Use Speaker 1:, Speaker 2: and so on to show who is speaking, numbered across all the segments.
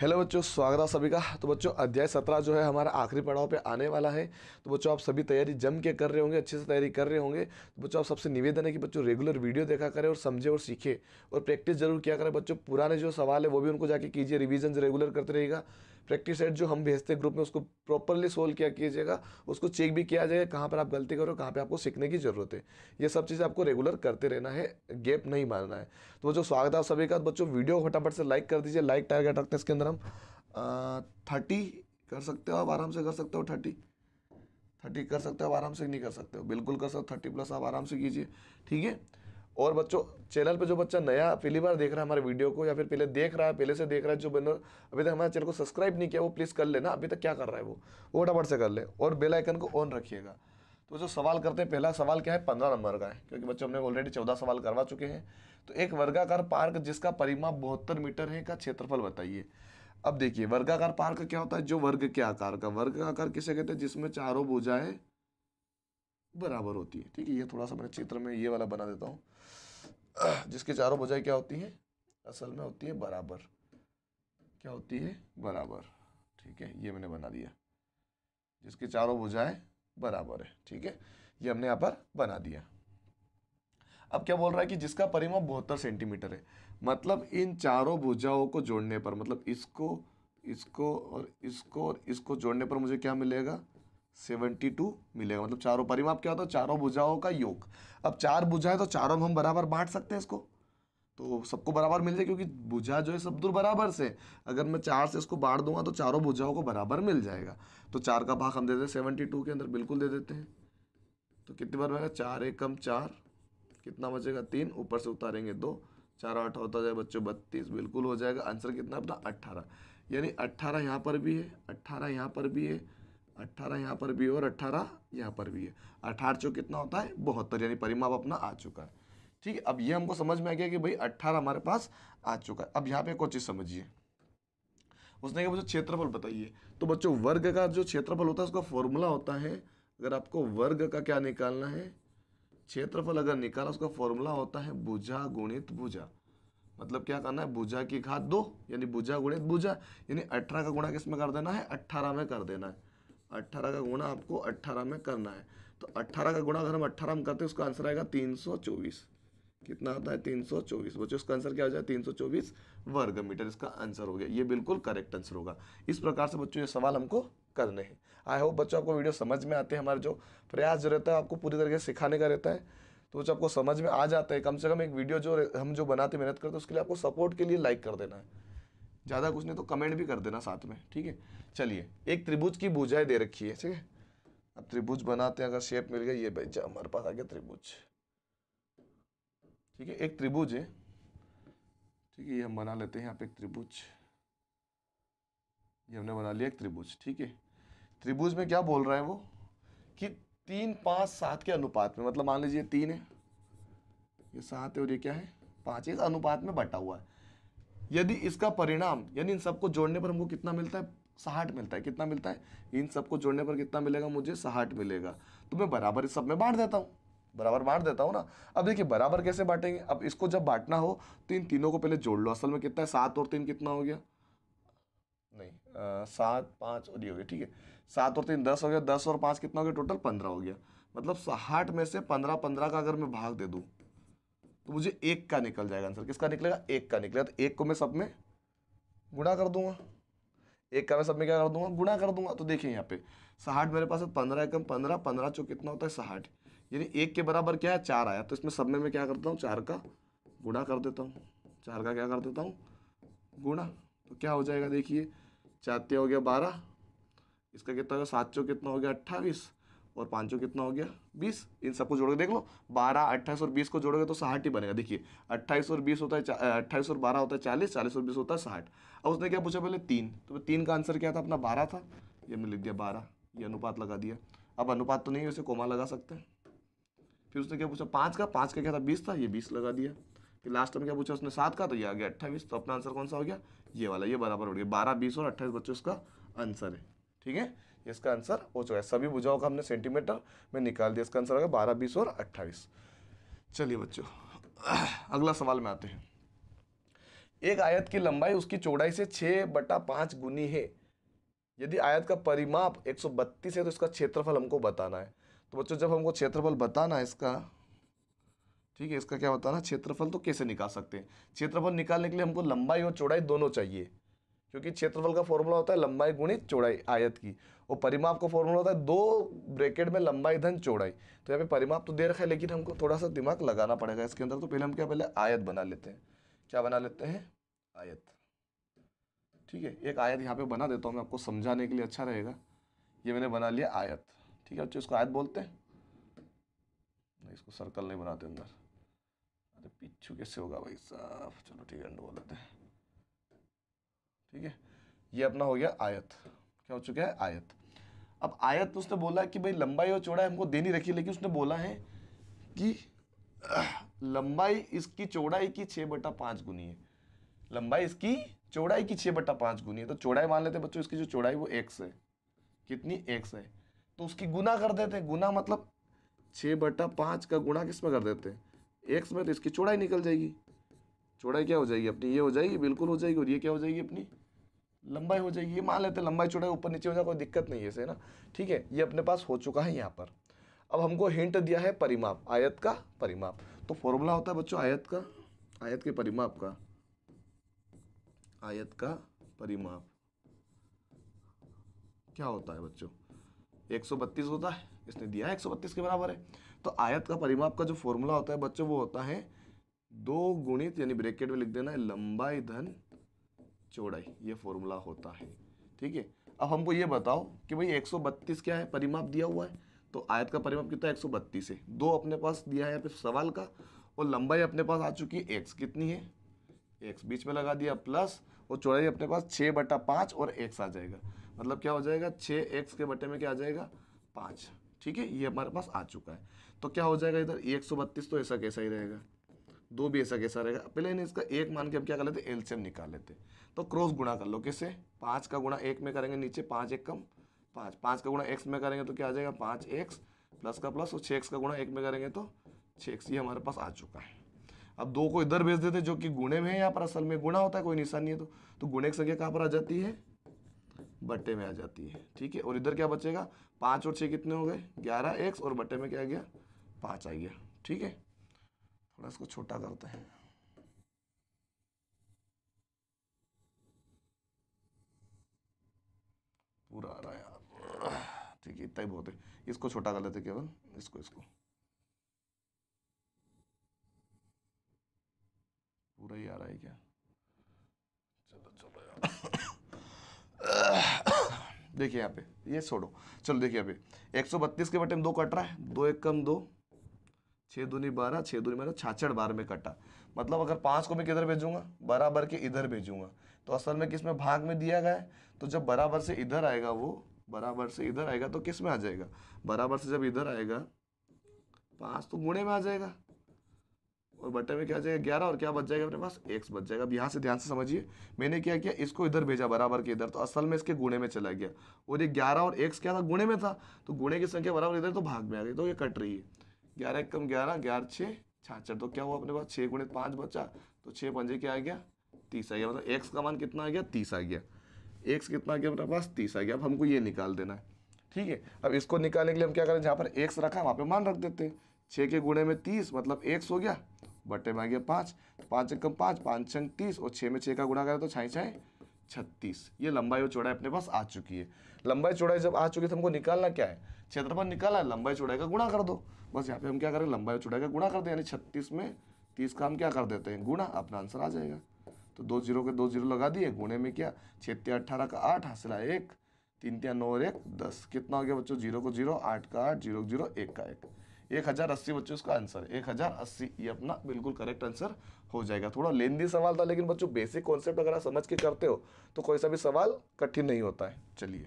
Speaker 1: hello बच्चों स्वागत है सभी का तो बच्चों अध्याय सत्रह जो है हमारा आखिरी पड़ाव पे आने वाला है तो बच्चों आप सभी तैयारी जम के कर रहे होंगे अच्छे से तैयारी कर रहे होंगे तो बच्चों आप सबसे निवेदन है कि बच्चों रेगुलर वीडियो देखा करें और समझे और सीखे और प्रैक्टिस जरूर किया करें बच्चों पुराने जो सवाल है वो भी उनको जाके कीजिए रिविजन रेगुलर करते रहेगा प्रैक्टिस सेट जो हम भेजते हैं ग्रुप में उसको प्रॉपरली सोल्व किया कीजिएगा उसको चेक भी किया जाएगा कहाँ पर आप गलती करो कहाँ पर आपको सीखने की ज़रूरत है ये सब चीज़ें आपको रेगुलर करते रहना है गैप नहीं मारना है तो जो स्वागत है आप सभी का बच्चों वीडियो फटाफट से लाइक कर दीजिए लाइक टारगेट रखते हैं इसके अंदर हम थर्टी कर सकते हो आप आराम से कर सकते हो थर्टी थर्टी कर सकते हो आप आराम से नहीं कर सकते हो बिल्कुल कर सकते हो थर्टी प्लस आप आराम से कीजिए ठीक है और बच्चों चैनल पे जो बच्चा नया पहली बार देख रहा है हमारे वीडियो को या फिर पहले देख रहा है पहले से देख रहा है जो बंदा अभी तक हमारे चैनल को सब्सक्राइब नहीं किया वो प्लीज़ कर लेना अभी तक क्या कर रहा है वो वो फटाफट से कर ले और बेल आइकन को ऑन रखिएगा तो जो सवाल करते हैं पहला सवाल क्या है पंद्रह नंबर का है क्योंकि बच्चों हमने ऑलरेडी चौदह सवाल करवा चुके हैं तो एक वर्गाकार पार्क जिसका परिमाप बहत्तर मीटर है का क्षेत्रफल बताइए अब देखिए वर्गाकार पार्क क्या होता है जो वर्ग के आकार का वर्ग का आकार किसे कहते हैं जिसमें चारों भुजाएं बराबर होती है ठीक है ये थोड़ा सा मैंने चित्र में ये वाला बना देता हूँ जिसके चारों बजाय क्या होती हैं असल में होती है बराबर क्या होती है बराबर ठीक है ये मैंने बना दिया जिसके चारों भुजाएं बराबर है ठीक है ये हमने यहाँ पर बना दिया अब क्या बोल रहा है कि जिसका परिमाप बहत्तर सेंटीमीटर है मतलब इन चारों भुजाओं को जोड़ने पर मतलब इसको इसको और इसको और इसको जोड़ने पर मुझे क्या मिलेगा सेवेंटी टू मिलेगा मतलब चारों परिमाप क्या होता है चारों भुजाओं का योग अब चार भुजाएं तो चारों में हम बराबर बांट सकते हैं इसको तो सबको बराबर मिल जाए क्योंकि भुजा जो है सब दूर बराबर से अगर मैं चार से इसको बांट दूंगा तो चारों भुजाओं को बराबर मिल जाएगा तो चार का भाग हम दे देते हैं सेवेंटी टू के अंदर बिल्कुल दे देते हैं तो कितनी बार बनेगा चार एक कम चार कितना बचेगा तीन ऊपर से उतारेंगे दो चार आठ होता जाए बच्चों बत्तीस बिल्कुल हो जाएगा आंसर कितना अपना अट्ठारह यानी अट्ठारह यहाँ पर भी है अट्ठारह यहाँ पर भी है अट्ठारह यहाँ पर भी है और अट्ठारह यहाँ पर भी है अठारह चौ कितना होता है बहत्तर यानी परिमाप अपना आ चुका है ठीक है अब ये हमको समझ में आ गया कि भाई अट्ठारह हमारे पास आ चुका है अब यहाँ पे एक और चीज़ समझिए उसने कहा मुझे क्षेत्रफल बताइए तो बच्चों वर्ग का जो क्षेत्रफल होता है उसका फॉर्मूला होता है अगर आपको वर्ग का क्या निकालना है क्षेत्रफल अगर निकाला उसका फॉर्मूला होता है भुजा गुणित भुजा मतलब क्या करना है भुजा की घात दो यानी भुजा गुणित भुजा यानी अठारह का गुणा किस में कर देना है अट्ठारह में कर देना है अट्ठारह का गुणा आपको अट्ठारह में करना है तो अट्ठारह का गुणा अगर हम अट्ठारह में करते हैं उसका आंसर आएगा तीन सौ चौबीस कितना आता है तीन सौ चौबीस बच्चे उसका आंसर क्या हो जाए तीन सौ चौबीस वर्ग मीटर इसका आंसर हो गया ये बिल्कुल करेक्ट आंसर होगा इस प्रकार से बच्चों ये सवाल हमको करने हैं आई होप बच्चों आपको वीडियो समझ में आते हैं हमारे जो प्रयास जो रहता है आपको पूरी तरीके से सिखाने का रहता है तो बच्चों आपको समझ में आ जाता है कम से कम एक वीडियो जो हम जो बनाते मेहनत करते हैं उसके लिए आपको सपोर्ट के लिए लाइक कर देना है ज़्यादा कुछ नहीं तो कमेंट भी कर देना साथ में ठीक है चलिए एक त्रिभुज की भुजाएं दे रखी है ठीक है अब त्रिभुज बनाते हैं अगर शेप मिल गया ये भाई हमारे पास आ गया त्रिभुज ठीक है एक त्रिभुज है ठीक है ये हम बना लेते हैं यहाँ पे एक त्रिभुज ये हमने बना लिया एक त्रिभुज ठीक है त्रिभुज में क्या बोल रहा है वो कि तीन पाँच सात के अनुपात में मतलब मान लीजिए तीन है ये सात है और ये क्या है पाँच इस अनुपात में बटा हुआ है यदि इसका परिणाम यानी इन सबको जोड़ने पर हमको कितना मिलता है साठ मिलता है कितना मिलता है इन सबको जोड़ने पर कितना मिलेगा मुझे साहठ मिलेगा तो मैं बराबर इस सब में बांट देता हूँ बराबर बांट देता हूँ ना अब देखिए बराबर कैसे बांटेंगे अब इसको जब बांटना हो तो इन तीनों को पहले जोड़ लो असल में कितना है सात और तीन कितना हो गया नहीं सात पाँच और ये हो गया ठीक है सात और तीन दस हो गया दस और पाँच कितना हो गया टोटल पंद्रह हो गया मतलब साठ में से पंद्रह पंद्रह का अगर मैं भाग दे दूँ तो मुझे एक का निकल जाएगा आंसर किसका निकलेगा एक का निकलेगा तो एक को मैं सब में गुणा कर दूंगा एक का मैं सब में क्या कर दूंगा गुणा कर दूंगा तो देखिए यहाँ पे साठ मेरे पास है पंद्रह एकम पंद्रह पंद्रह चौ कितना होता है साठ यानी एक के बराबर क्या है चार आया तो इसमें सब में मैं क्या करता हूँ चार का गुणा कर देता हूँ चार का क्या कर देता हूँ गुणा तो क्या हो जाएगा देखिए चाहते हो गया बारह इसका कितना हो गया सात चौ कितना हो गया अट्ठाईस और पाँचों कितना हो गया बीस इन सबको जोड़ के देख लो बारह अट्ठाईस और बीस को जोड़ोगे तो साठ ही बनेगा देखिए अट्ठाईस और बीस होता है अट्ठाईस और बारह होता है चालीस चालीस और बीस होता है साठ अब उसने क्या पूछा पहले तीन तो तीन का आंसर क्या था अपना बारह था ये हमने लिख दिया बारह ये अनुपात लगा दिया अब अनुपात तो नहीं है उसे कोमा लगा सकते हैं फिर उसने क्या पूछा पाँच का पाँच का क्या था बीस था ये बीस लगा दिया फिर लास्ट में क्या पूछा उसने सात का तो ये आ गया अट्ठाईस तो अपना आंसर कौन सा हो गया ये वाला ये बराबर हो गया बारह बीस और अट्ठाईस बच्चों उसका आंसर है ठीक है इसका आंसर हो चुका है सभी बुझाओं का हमने सेंटीमीटर में निकाल दिया इसका आंसर होगा बारह बीस और अट्ठाईस चलिए बच्चों अगला सवाल में आते हैं एक आयत की लंबाई उसकी चौड़ाई से छः बटा पाँच गुनी है यदि आयत का परिमाप 132 है तो इसका क्षेत्रफल हमको बताना है तो बच्चों जब हमको क्षेत्रफल बताना है इसका ठीक है इसका क्या बताना क्षेत्रफल तो कैसे निकाल सकते हैं क्षेत्रफल निकालने के लिए हमको लंबाई और चौड़ाई दोनों चाहिए क्योंकि क्षेत्रफल का फॉर्मूला होता है लंबाई गुणित चौड़ाई आयत की और परिमाप का फॉर्मूला होता है दो ब्रैकेट में लंबाई धन चौड़ाई तो यहाँ पे परिमाप तो दे रखा है लेकिन हमको थोड़ा सा दिमाग लगाना पड़ेगा इसके अंदर तो पहले हम क्या पहले आयत बना लेते हैं क्या बना लेते हैं आयत ठीक है एक आयत यहाँ पे बना देता हूँ मैं आपको समझाने के लिए अच्छा रहेगा ये मैंने बना लिया आयत ठीक है बच्चों इसको आयत बोलते हैं नहीं इसको सर्कल नहीं बनाते अंदर अरे पिछू कैसे होगा भाई साहब चलो ठीक है अंडू बोल देते हैं ठीक है ये अपना हो गया आयत क्या हो चुका है आयत अब आयत उसने बोला कि भाई लंबाई और चौड़ाई हमको देनी रखी लेकिन उसने बोला है कि लंबाई इसकी चौड़ाई की छः बटा पाँच गुनी है लंबाई इसकी चौड़ाई की छः बटा पाँच गुनी है तो चौड़ाई मान लेते बच्चों इसकी जो चौड़ाई वो एक्स है कितनी एक्स है तो उसकी गुना कर देते हैं गुना मतलब छः बटा पाँच का गुणा किस में कर देते हैं एक्स में तो इसकी चौड़ाई निकल जाएगी चौड़ाई क्या हो जाएगी अपनी ये हो जाएगी बिल्कुल हो जाएगी और ये क्या हो जाएगी अपनी लंबाई हो जाएगी ये मान लेते हैं लंबाई चौड़ाई ऊपर नीचे हो जाए कोई दिक्कत नहीं है इसे ना ठीक है ये अपने पास हो चुका है यहाँ पर अब हमको हिंट दिया है परिमाप आयत का परिमाप तो फॉर्मूला होता है बच्चों आयत का आयत के परिमाप का आयत का परिमाप क्या होता है बच्चों 132 होता है इसने दिया है 132 के बराबर है तो आयत का परिमाप का जो फॉर्मूला होता है बच्चों वो होता है दो गुणित यानी ब्रैकेट में लिख देना है लंबाई धन चौड़ाई ये फॉर्मूला होता है ठीक है अब हमको ये बताओ कि भाई 132 क्या है परिमाप दिया हुआ है तो आयत का परिमाप कितना है 132 है दो अपने पास दिया है सवाल का और लंबाई अपने पास आ चुकी है एक्स कितनी है एक्स बीच में लगा दिया प्लस और चौड़ाई अपने पास छः बटा पाँच और एक्स आ जाएगा मतलब क्या हो जाएगा छः एक्स के बटे में क्या आ जाएगा पाँच ठीक है ये हमारे पास आ चुका है तो क्या हो जाएगा इधर एक सौ बत्तीस तो ऐसा कैसा ही रहेगा दो भी ऐसा कैसा रहेगा पहले नहीं इसका एक मान के हम क्या कर लेते एलसीएम निकाल लेते तो क्रॉस गुणा कर लो कैसे पाँच का गुणा एक में करेंगे नीचे पाँच एक कम पाँच पाँच का गुणा एक्स में करेंगे तो क्या आ जाएगा पाँच एक्स प्लस का प्लस और छः एक्स का गुणा एक में करेंगे तो छः एक्स ये हमारे पास आ चुका है अब दो को इधर भेज देते जो कि गुणे में है यहाँ पर असल में गुणा होता है कोई निशान नहीं है तो, तो गुणे की संख्या कहाँ पर आ जाती है बट्टे में आ जाती है ठीक है और इधर क्या बचेगा पाँच और छः कितने हो गए ग्यारह एक्स और बट्टे में क्या आ गया पाँच आ गया ठीक है थोड़ा इसको छोटा करते हैं पूरा आ रहा है यार ठीक है इतना ही बहुत है इसको छोटा कर लेते केवल इसको इसको पूरा ही आ रहा है क्या चलो चलो यार देखिए यहाँ पे ये छोड़ो चलो देखिए यहाँ पे एक सौ बत्तीस के बटे में दो कट रहा है दो एक कम दो छः दूनी बारह छः दूनी बारह छाछठ बार में कटा मतलब अगर पाँच को मैं किधर भेजूंगा बराबर के इधर भेजूंगा तो असल में किस में भाग में दिया गया है तो जब बराबर से इधर आएगा वो बराबर से इधर आएगा तो किस में आ जाएगा बराबर से जब इधर आएगा पाँच तो गुणे में आ जाएगा और बटे में क्या जाएगा ग्यारह और क्या बच जाएगा अपने पास एक्स बच जाएगा अब यहाँ से ध्यान से समझिए मैंने क्या किया इसको इधर भेजा बराबर के इधर तो असल में इसके गुणे में चला गया और ये ग्यारह और एक्स क्या था गुणे में था तो गुणे की संख्या बराबर इधर तो भाग में आ गई तो ये कट रही है ग्यारह एक कम ग्यारह ग्यारह छः छाछठ तो क्या हुआ अपने पास छः गुणे पाँच बचा तो छः पंजे क्या आ गया तीस आ गया मतलब एक्स का मान कितना आ गया तीस आ गया एक्स कितना आ गया अपने पास तीस आ गया अब हमको ये निकाल देना है ठीक है अब इसको निकालने के लिए हम क्या करें जहाँ पर एक्स रखा वहाँ पर मान रख देते हैं छः के गुणे में तीस मतलब एक्स हो गया बटे में आ गया पाँच पाँच एक कम पाँच पाँच छंग तीस और छः में छः का गुणा करें तो छाई छाए छत्तीस ये लंबाई और चौड़ाई अपने पास आ चुकी है लंबाई चौड़ाई जब आ चुकी है तो हमको निकालना क्या है क्षेत्रफल निकाला है लंबाई चौड़ाई का गुणा कर दो बस यहाँ पे हम क्या करें लंबाई और चौड़ाई का गुणा कर दें यानी छत्तीस में तीस का हम क्या कर देते हैं गुणा अपना आंसर आ जाएगा तो दो जीरो के दो जीरो लगा दिए गुणे में क्या छत्तीस अट्ठारह का आठ हासिल है एक तीन त्या नौ और एक दस कितना हो गया बच्चों जीरो को जीरो आठ का आठ जीरो जीरो एक का एक एक हज़ार अस्सी बच्चों इसका आंसर एक हज़ार अस्सी ये अपना बिल्कुल करेक्ट आंसर हो जाएगा थोड़ा लेंदी सवाल था लेकिन बच्चों बेसिक कॉन्सेप्ट अगर आप समझ के करते हो तो कोई सा भी सवाल कठिन नहीं होता है चलिए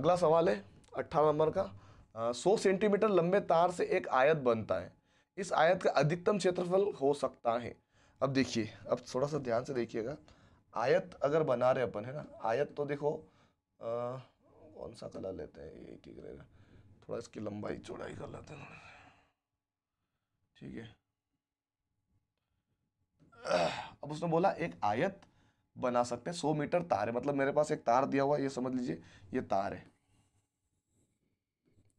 Speaker 1: अगला सवाल है अट्ठारह नंबर का सौ सेंटीमीटर लंबे तार से एक आयत बनता है इस आयत का अधिकतम क्षेत्रफल हो सकता है अब देखिए अब थोड़ा सा ध्यान से देखिएगा आयत अगर बना रहे अपन है ना आयत तो देखो आ, कौन सा कलर लेते हैं ये ठीक रहेगा थोड़ा इसकी लंबाई चौड़ाई कर लेते हैं ठीक है अब उसने बोला एक आयत बना सकते हैं सौ मीटर तार है मतलब मेरे पास एक तार दिया हुआ ये समझ लीजिए ये तार है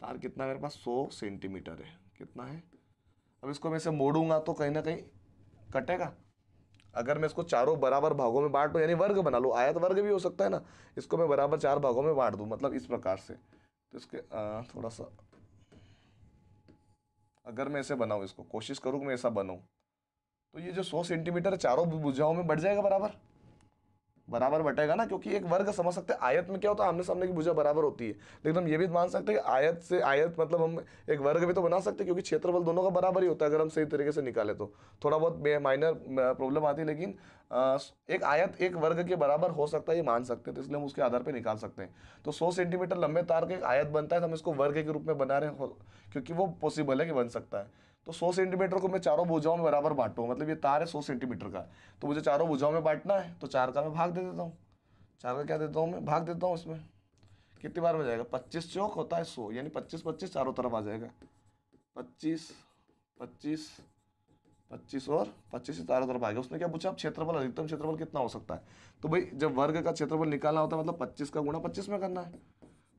Speaker 1: तार कितना मेरे पास सौ सेंटीमीटर है कितना है अब इसको मैं इसे मोड़ूंगा तो कहीं ना कहीं कटेगा अगर मैं इसको चारों बराबर भागों में बांट दूँ यानी वर्ग बना लूँ आयत वर्ग भी हो सकता है ना इसको मैं बराबर चार भागों में बांट दूँ मतलब इस प्रकार से तो इसके आ, थोड़ा सा अगर मैं ऐसे बनाऊँ इसको कोशिश करूँ कि मैं ऐसा बनाऊँ तो ये जो सौ सेंटीमीटर चारों भुजाओं में बढ़ जाएगा बराबर बराबर बटेगा ना क्योंकि एक वर्ग समझ सकते हैं आयत में क्या होता है आमने सामने की भुजा बराबर होती है लेकिन हम ये भी मान सकते हैं कि आयत से आयत मतलब हम एक वर्ग भी तो बना सकते हैं क्योंकि क्षेत्रफल दोनों का बराबर ही होता है अगर हम सही तरीके से निकाले तो थोड़ा बहुत माइनर प्रॉब्लम आती है लेकिन एक आयत एक वर्ग के बराबर हो सकता है ये मान सकते हैं तो इसलिए हम उसके आधार पर निकाल सकते हैं तो सौ सेंटीमीटर लंबे तार का एक आयत बनता है तो हम इसको वर्ग के रूप में बना रहे हो क्योंकि वो पॉसिबल है कि बन सकता है तो 100 सेंटीमीटर को मैं चारों भुजाओं में बराबर बांटूँ मतलब ये तार है 100 सेंटीमीटर का तो मुझे चारों भुजाओं में बांटना है तो चार का मैं भाग दे देता हूँ चार का क्या देता हूँ मैं भाग देता हूँ इसमें कितनी बार में जाएगा पच्चीस चौक होता है सौ यानी पच्चीस पच्चीस चारों तरफ आ जाएगा पच्चीस पच्चीस पच्चीस और पच्चीस से चारों तरफ आ गया उसने क्या पूछा अब क्षेत्रफल अधिकतम क्षेत्रफल कितना हो सकता है तो भाई जब वर्ग का क्षेत्रफल निकालना होता है मतलब पच्चीस का गुणा पच्चीस में करना है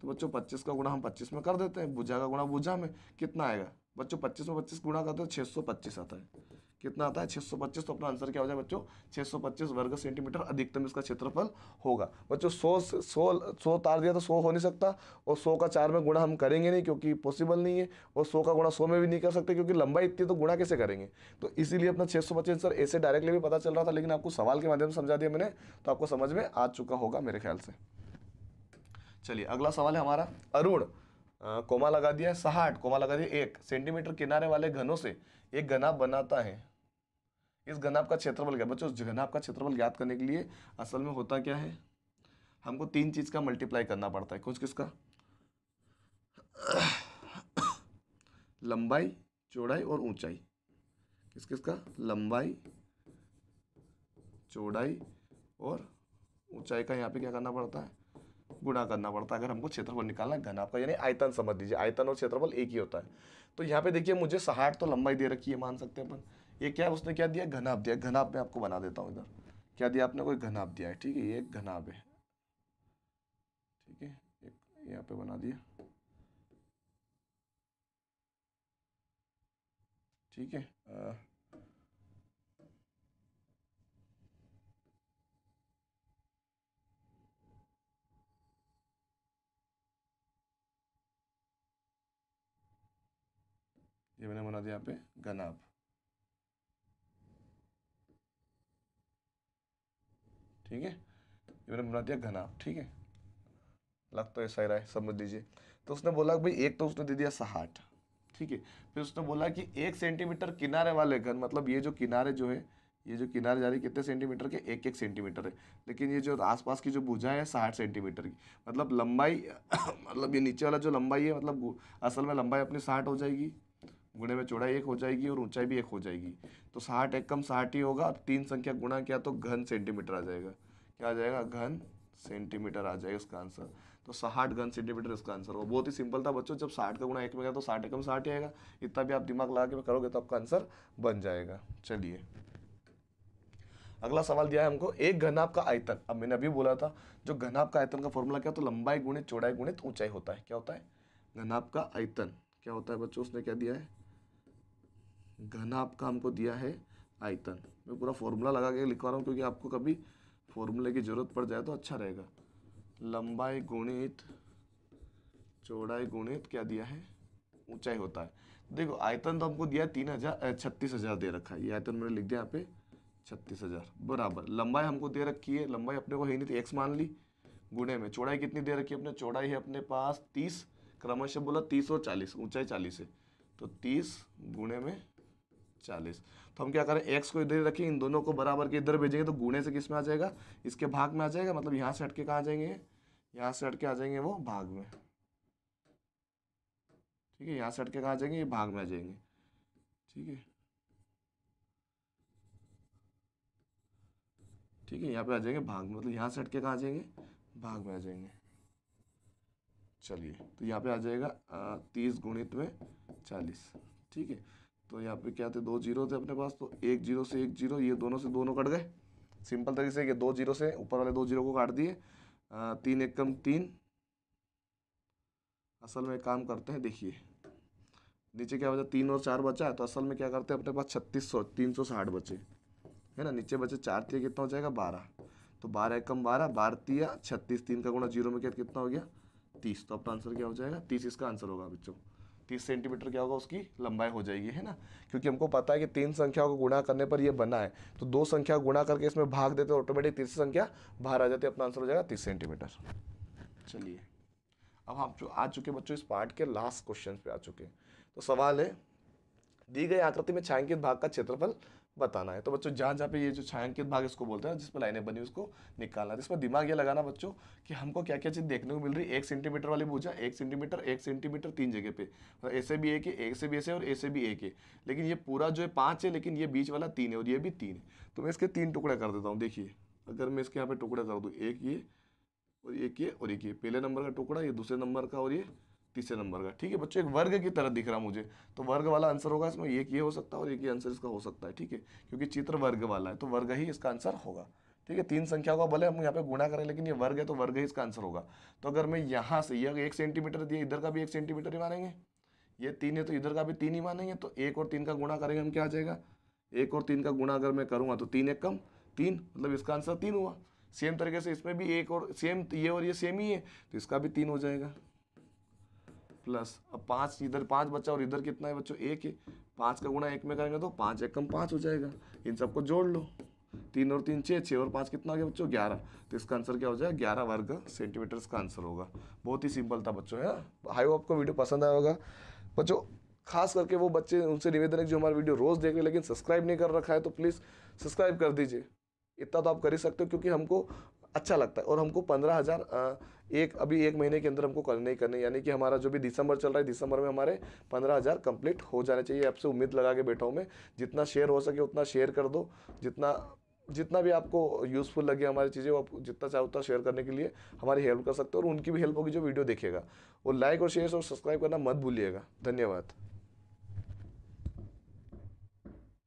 Speaker 1: तो बच्चों पच्चीस का गुणा हम पच्चीस में कर देते हैं भुजा का गुणा भुजा में कितना आएगा बच्चों पच्चीस में पच्चीस गुणा करते हो छः सौ पच्चीस आता है कितना आता है छः सौ पच्चीस तो अपना आंसर क्या हो जाए बच्चों छः सौ पच्चीस वर्ग सेंटीमीटर अधिकतम इसका क्षेत्रफल होगा बच्चों सौ सौ सौ तार दिया तो सौ हो नहीं सकता और सौ का चार में गुणा हम करेंगे नहीं क्योंकि पॉसिबल नहीं है और सौ का गुणा सौ में भी नहीं कर सकते क्योंकि लंबाई इतनी तो गुणा कैसे करेंगे तो इसीलिए अपना छः सौ पच्चीस आंसर ऐसे डायरेक्टली भी पता चल रहा था लेकिन आपको सवाल के माध्यम से समझा दिया मैंने तो आपको समझ में आ चुका होगा मेरे ख्याल से चलिए अगला सवाल है हमारा अरुण कोमा लगा दिया सहा साठ कोमा लगा दिया एक सेंटीमीटर किनारे वाले घनों से एक घनाभ बनाता है इस घनाभ का क्षेत्रफल क्या बच्चों घनाभ का क्षेत्रफल ज्ञात करने के लिए असल में होता क्या है हमको तीन चीज़ का मल्टीप्लाई करना पड़ता है कुछ किसका लंबाई चौड़ाई और ऊंचाई किस किस का लंबाई चौड़ाई और ऊंचाई का यहाँ पे क्या करना पड़ता है गुणा करना पड़ता है अगर हमको क्षेत्रफल निकालना घन आपका यानी आयतन समझ लीजिए आयतन और क्षेत्रफल एक ही होता है तो यहाँ पे देखिए मुझे सहाट तो लंबाई दे रखी है मान सकते हैं अपन ये क्या उसने क्या दिया घनाप दिया घनाप मैं आपको बना देता हूँ इधर क्या दिया आपने कोई घनाप दिया है ठीक है ये घनाप है ठीक है एक यहाँ पे बना दिया ठीक है ये मैंने बना दिया यहाँ पे गनाब ठीक है ये मैंने बना दिया गनाब ठीक है लग तो ऐसा ही रहा है समझ लीजिए तो उसने बोला भाई एक तो उसने दे दिया सहाट ठीक है फिर उसने बोला कि एक सेंटीमीटर किनारे वाले घन मतलब ये जो किनारे जो है ये जो किनारे जा रही कितने सेंटीमीटर के एक एक सेंटीमीटर है लेकिन ये जो आसपास की जो भुजा है साठ सेंटीमीटर की मतलब लंबाई मतलब ये नीचे वाला जो लंबाई है मतलब असल में लंबाई अपनी साठ हो जाएगी गुणे में चौड़ाई एक हो जाएगी और ऊंचाई भी एक हो जाएगी तो साठ एक कम साठ ही होगा तीन संख्या गुणा किया तो घन सेंटीमीटर आ जाएगा क्या आ जाएगा घन सेंटीमीटर आ जाएगा इसका आंसर तो साठ घन सेंटीमीटर इसका आंसर होगा बहुत ही सिंपल था बच्चों जब साठ का गुणा एक में गया तो साठ एकम साठ आएगा इतना भी आप दिमाग लगा के करोगे तो आपका आंसर बन जाएगा चलिए अगला सवाल दिया है हमको एक घनाभ का आयतन अब मैंने अभी बोला था जो घनाभ का आयतन का फॉर्मूला क्या तो लंबाई गुणित चौड़ाई गुणित ऊंचाई होता है क्या होता है घनाभ का आयतन क्या होता है बच्चों उसने क्या दिया है घना आपका हमको दिया है आयतन मैं पूरा फॉर्मूला लगा के लिखवा रहा हूँ क्योंकि आपको कभी फॉर्मूले की ज़रूरत पड़ जाए तो अच्छा रहेगा लंबाई गुणित चौड़ाई गुणित क्या दिया है ऊंचाई होता है देखो आयतन तो हमको दिया तीन हज़ार छत्तीस हज़ार दे रखा है ये आयतन मैंने लिख दिया यहाँ पे छत्तीस हज़ार बराबर लंबाई हमको दे रखी है लंबाई अपने को है नहीं तो एक्स मान ली गुणे में चौड़ाई कितनी दे रखी है अपने चौड़ाई है अपने पास तीस क्रमशः बोला तीस और चालीस ऊंचाई चालीस है तो तीस गुणे में चालीस तो हम क्या करें एक्स को इधर ही रखें इन दोनों को बराबर के इधर भेजेंगे तो गुणे से किस में आ जाएगा इसके भाग में आ जाएगा मतलब यहाँ से हटके कहाँ आ जाएंगे यहाँ से हटके आ जाएंगे वो भाग में ठीक है यहाँ से हटके कहाँ आ जाएंगे ये भाग में आ जाएंगे ठीक है ठीक है यहाँ पे आ जाएंगे भाग में मतलब यहाँ से हटके के कहाँ आ जाएंगे भाग में आ जाएंगे चलिए तो यहाँ पे आ जाएगा तीस गुणित में चालीस ठीक है तो यहाँ पे क्या थे दो जीरो थे अपने पास तो एक जीरो से एक जीरो ये दोनों से दोनों कट गए सिंपल तरीके से ये दो जीरो से ऊपर वाले दो जीरो को काट दिए तीन एक कम तीन असल में काम करते हैं देखिए नीचे क्या बचा तीन और चार बचा है तो असल में क्या करते हैं अपने पास छत्तीस सौ तीन सौ साठ बचे है ना नीचे बचे चार तीन कितना हो जाएगा बारह तो बारह एक कम बारह बारह तीया छत्तीस तीन का गुणा जीरो में क्या कितना हो गया तीस तो अपना आंसर क्या हो जाएगा तीस इसका आंसर होगा बच्चों तीस सेंटीमीटर क्या होगा उसकी लंबाई हो जाएगी है ना क्योंकि हमको पता है कि तीन संख्याओं को गुणा करने पर ये बना है तो दो संख्या गुणा करके इसमें भाग देते हैं ऑटोमेटिक तीसरी संख्या बाहर आ जाती है अपना आंसर हो जाएगा तीस सेंटीमीटर चलिए अब हम जो आ चुके बच्चों इस पार्ट के लास्ट क्वेश्चन पे आ चुके हैं तो सवाल है दी गई आकृति में छायांकित भाग का क्षेत्रफल बताना है तो बच्चों जहाँ जहाँ पे ये जो छायांकित भाग इसको बोलते हैं जिस पर लाइनें बनी उसको निकालना है तो इसमें दिमाग ये लगाना बच्चों कि हमको क्या क्या चीज़ देखने को मिल रही है एक सेंटीमीटर वाली भुजा एक सेंटीमीटर एक सेंटीमीटर तीन जगह पे मतलब ऐसे भी एक है एक से भी ऐसे और ऐसे भी एक है लेकिन ये पूरा जो है पाँच है लेकिन ये बीच वाला तीन है और ये भी तीन है तो मैं इसके तीन टुकड़े कर देता हूँ देखिए अगर मैं इसके यहाँ पर टुकड़े कर दूँ एक ये और एक ये और एक ये पहले नंबर का टुकड़ा ये दूसरे नंबर का और ये तीसरे नंबर का ठीक है बच्चों एक वर्ग की तरह दिख रहा मुझे तो वर्ग वाला आंसर होगा इसमें एक ये हो सकता है और एक ये आंसर इसका हो सकता है ठीक है क्योंकि चित्र वर्ग वाला है तो वर्ग ही इसका आंसर होगा ठीक है तीन संख्या का भले हम यहाँ पे गुणा करें लेकिन ये वर्ग है तो वर्ग ही इसका आंसर होगा तो अगर मैं यहाँ से ये एक सेंटीमीटर दिए इधर का भी एक सेंटीमीटर ही मानेंगे ये तीन है तो इधर का भी तीन ही मानेंगे तो एक और तीन का गुणा करेंगे हम क्या आ जाएगा एक और तीन का गुणा अगर मैं करूँगा तो तीन एक कम तीन मतलब इसका आंसर तीन हुआ सेम तरीके से इसमें भी एक और सेम ये और ये सेम ही है तो इसका भी तीन हो जाएगा प्लस अब पाँच इधर पाँच बच्चा और इधर कितना है बच्चों एक है पाँच का गुणा एक में करेंगे तो पाँच एक कम पाँच हो जाएगा इन सबको जोड़ लो तीन और तीन छः छः और पाँच कितना हो गया बच्चों ग्यारह तो इसका आंसर क्या हो जाएगा ग्यारह वर्ग सेंटीमीटर का आंसर होगा बहुत ही सिंपल था बच्चों है हाई होप आपको वीडियो पसंद आया होगा बच्चों खास करके वो बच्चे उनसे निवेदन है जो हमारा वीडियो रोज़ देख रहे लेकिन सब्सक्राइब नहीं कर रखा है तो प्लीज़ सब्सक्राइब कर दीजिए इतना तो आप कर ही सकते हो क्योंकि हमको अच्छा लगता है और हमको पंद्रह हज़ार एक अभी एक महीने के अंदर हमको करने ही करने यानी कि हमारा जो भी दिसंबर चल रहा है दिसंबर में हमारे पंद्रह हज़ार कंप्लीट हो जाने चाहिए आपसे उम्मीद लगा के बैठा हूँ मैं जितना शेयर हो सके उतना शेयर कर दो जितना जितना भी आपको यूज़फुल लगे हमारी चीज़ें वो आप जितना चाहे उतना शेयर करने के लिए हमारी हेल्प कर सकते हो और उनकी भी हेल्प होगी जो वीडियो देखेगा और लाइक और शेयर और सब्सक्राइब करना मत भूलिएगा धन्यवाद